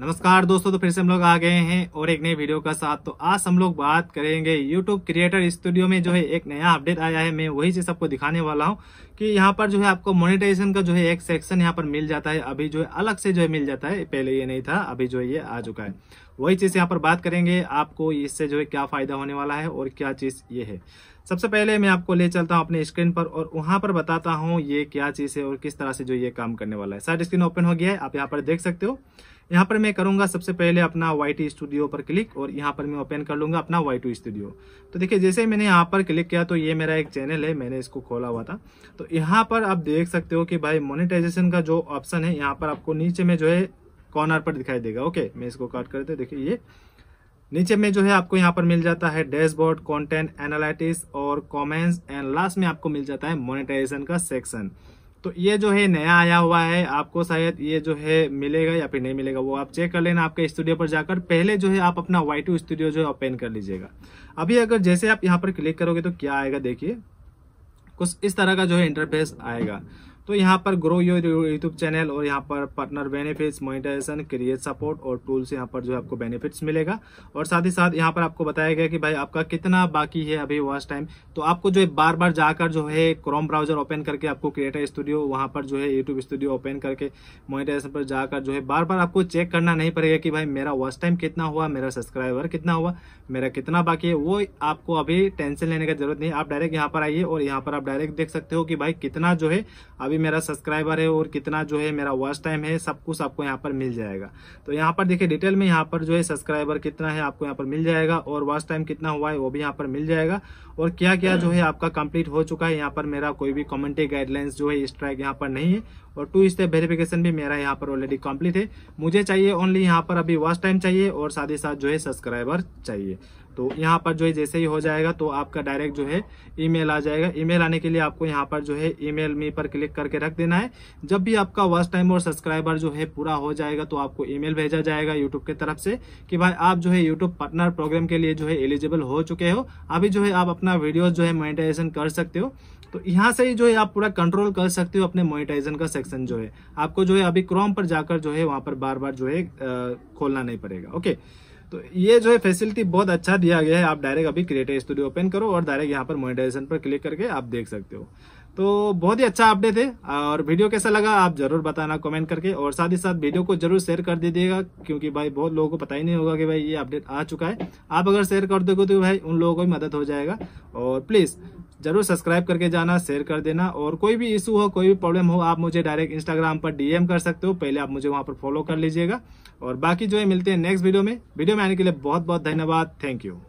नमस्कार दोस्तों तो फिर से हम लोग आ गए हैं और एक नई वीडियो का साथ तो आज हम लोग बात करेंगे YouTube क्रिएटर स्टूडियो में जो है एक नया अपडेट आया है मैं वही चीज आपको दिखाने वाला हूं कि यहाँ पर जो है आपको मोनेटाइजेशन का जो है एक सेक्शन यहाँ पर मिल जाता है अभी जो है अलग से जो है मिल जाता है पहले ये नहीं था अभी जो है ये आ चुका है वही चीज यहाँ पर बात करेंगे आपको इससे जो है क्या फायदा होने वाला है और क्या चीज ये है सबसे पहले मैं आपको ले चलता हूँ अपने स्क्रीन पर और वहां पर बताता हूँ ये क्या चीज है और किस तरह से जो ये काम करने वाला है साइड स्क्रीन ओपन हो गया है आप यहाँ पर देख सकते हो यहाँ पर मैं करूंगा सबसे पहले अपना वाई स्टूडियो पर क्लिक और यहाँ पर मैं ओपन कर लूंगा अपना वाई स्टूडियो तो देखिए जैसे मैंने यहाँ पर क्लिक किया तो ये मेरा एक चैनल है मैंने इसको खोला हुआ था तो यहाँ पर आप देख सकते हो कि भाई मोनिटाइजेशन का जो ऑप्शन है यहाँ पर आपको नीचे में जो है कॉर्नर पर दिखाई देगा ओके मैं इसको कट करते देखिए ये नीचे में जो है आपको यहाँ पर मिल जाता है डैशबोर्ड कंटेंट एनालिटिक्स और कमेंट्स एंड लास्ट में आपको मिल जाता है मोनेटाइजेशन का सेक्शन तो ये जो है नया आया हुआ है आपको शायद ये जो है मिलेगा या फिर नहीं मिलेगा वो आप चेक कर लेना आपके स्टूडियो पर जाकर पहले जो है आप अपना वाई टू स्टूडियो जो है ओपन कर लीजिएगा अभी अगर जैसे आप यहाँ पर क्लिक करोगे तो क्या आएगा देखिए कुछ इस तरह का जो है इंटरफेस आएगा तो यहाँ पर ग्रो योर यूट्यूब चैनल और यहाँ पर partner benefits monetization create support और टूल्स यहाँ पर जो है आपको बेनिफिट्स मिलेगा और साथ ही साथ यहाँ पर आपको बताया गया कि भाई आपका कितना बाकी है अभी वॉच टाइम तो आपको जो है बार बार जाकर जो है क्रोम ब्राउजर ओपन करके आपको क्रिएटर स्टूडियो वहाँ पर जो है यूट्यूब स्टूडियो ओपन करके मोनिटाइजेशन पर जाकर जो है बार बार आपको चेक करना नहीं पड़ेगा कि भाई मेरा वॉच टाइम कितना हुआ मेरा सब्सक्राइबर कितना हुआ मेरा कितना बाकी है वो आपको अभी टेंशन लेने की जरूरत नहीं आप डायरेक्ट यहाँ पर आइए और यहाँ पर आप डायरेक्ट देख सकते हो कि भाई कितना जो है अभी मेरा सब्सक्राइबर है और कितना जो है मेरा वॉच टाइम है सब कुछ आपको यहाँ पर मिल जाएगा तो यहाँ पर देखिए डिटेल में यहाँ पर जो है सब्सक्राइबर कितना है आपको यहाँ पर मिल जाएगा और वॉच टाइम कितना हुआ है वो भी यहाँ पर मिल जाएगा और क्या क्या जो है आपका कंप्लीट हो चुका है यहाँ पर मेरा कोई भी कॉमेंटी गाइडलाइंस जो है स्ट्राइक यहाँ पर नहीं है और टू स्टेप वेरिफिकेशन भी मेरा यहाँ पर ऑलरेडी कंप्लीट है मुझे चाहिए ओनली यहाँ पर अभी वॉच टाइम चाहिए और साथ ही साथ जो है सब्सक्राइबर चाहिए तो यहाँ पर जो है जैसे ही हो जाएगा तो आपका डायरेक्ट जो है ईमेल आ जाएगा ईमेल आने के लिए आपको यहाँ पर जो है ईमेल मी पर क्लिक करके रख देना है जब भी आपका वर्स्ट टाइम और सब्सक्राइबर जो है पूरा हो जाएगा तो आपको ईमेल भेजा जाएगा यूट्यूब की तरफ से कि भाई आप जो है यूट्यूब पार्टनर प्रोग्राम के लिए जो है एलिजिबल हो चुके हो अभी जो है आप अपना वीडियोज जो है मोनिटाइजेशन कर सकते हो तो यहाँ से ही जो है आप पूरा कंट्रोल कर सकते हो अपने मोनिटाइजन का सेक्शन जो है आपको जो है अभी क्रोम पर जाकर जो है वहाँ पर बार बार जो है खोलना नहीं पड़ेगा ओके तो ये जो है फैसिलिटी बहुत अच्छा दिया गया है आप डायरेक्ट अभी क्रिएटर स्टूडियो ओपन करो और डायरेक्ट यहाँ पर मोनिटाइजेशन पर क्लिक करके आप देख सकते हो तो बहुत ही अच्छा अपडेट है और वीडियो कैसा लगा आप जरूर बताना कमेंट करके और साथ ही साथ वीडियो को जरूर शेयर कर दीजिएगा क्योंकि भाई बहुत लोगों को पता ही नहीं होगा कि भाई ये अपडेट आ चुका है आप अगर शेयर कर दोगे तो भाई उन लोगों को भी मदद हो जाएगा और प्लीज़ जरूर सब्सक्राइब करके जाना शेयर कर देना और कोई भी इशू हो कोई भी प्रॉब्लम हो आप मुझे डायरेक्ट इंस्टाग्राम पर डीएम कर सकते हो पहले आप मुझे वहां पर फॉलो कर लीजिएगा और बाकी जो है मिलते हैं नेक्स्ट वीडियो में वीडियो में आने के लिए बहुत बहुत धन्यवाद थैंक यू